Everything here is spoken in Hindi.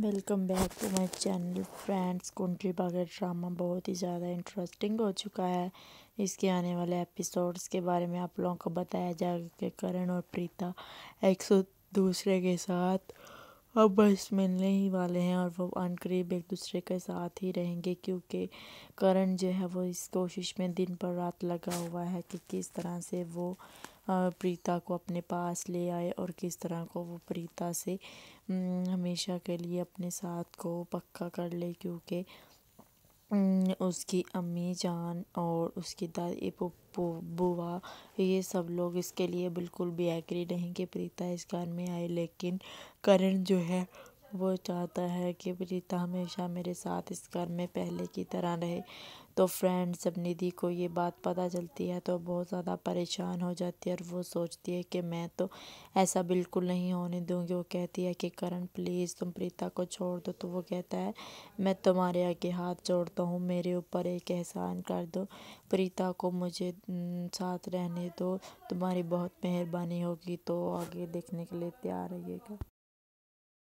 welcome back to my channel friends country बागर ड्रामा बहुत ही ज़्यादा इंटरेस्टिंग हो चुका है इसके आने वाले एपिसोड्स के बारे में आप लोगों को बताया जाएगा कि करण और प्रीता एक सौ दूसरे के साथ अब बस मिलने ही वाले हैं और वो अनकरीब एक दूसरे के साथ ही रहेंगे क्योंकि करण जो है वो इस कोशिश में दिन पर रात लगा हुआ है कि किस तरह से वो प्रीता को अपने पास ले आए और किस तरह को वो प्रीता से हमेशा के लिए अपने साथ को पक्का कर ले क्योंकि उसकी अम्मी जान और उसकी दादी बुआ ये सब लोग इसके लिए बिल्कुल भी एग्री नहीं कि प्रीता इस घर में आए लेकिन करण जो है वो चाहता है कि प्रीता हमेशा मेरे साथ इस घर में पहले की तरह रहे तो फ्रेंड्स जब निधि को ये बात पता चलती है तो बहुत ज़्यादा परेशान हो जाती है और वो सोचती है कि मैं तो ऐसा बिल्कुल नहीं होने दूँगी वो कहती है कि करण प्लीज़ तुम प्रीता को छोड़ दो तो वो कहता है मैं तुम्हारे आगे हाथ जोड़ता हूँ मेरे ऊपर एक एहसान कर दो प्रीता को मुझे साथ रहने दो तुम्हारी बहुत मेहरबानी होगी तो आगे देखने के लिए तैयार रहिएगा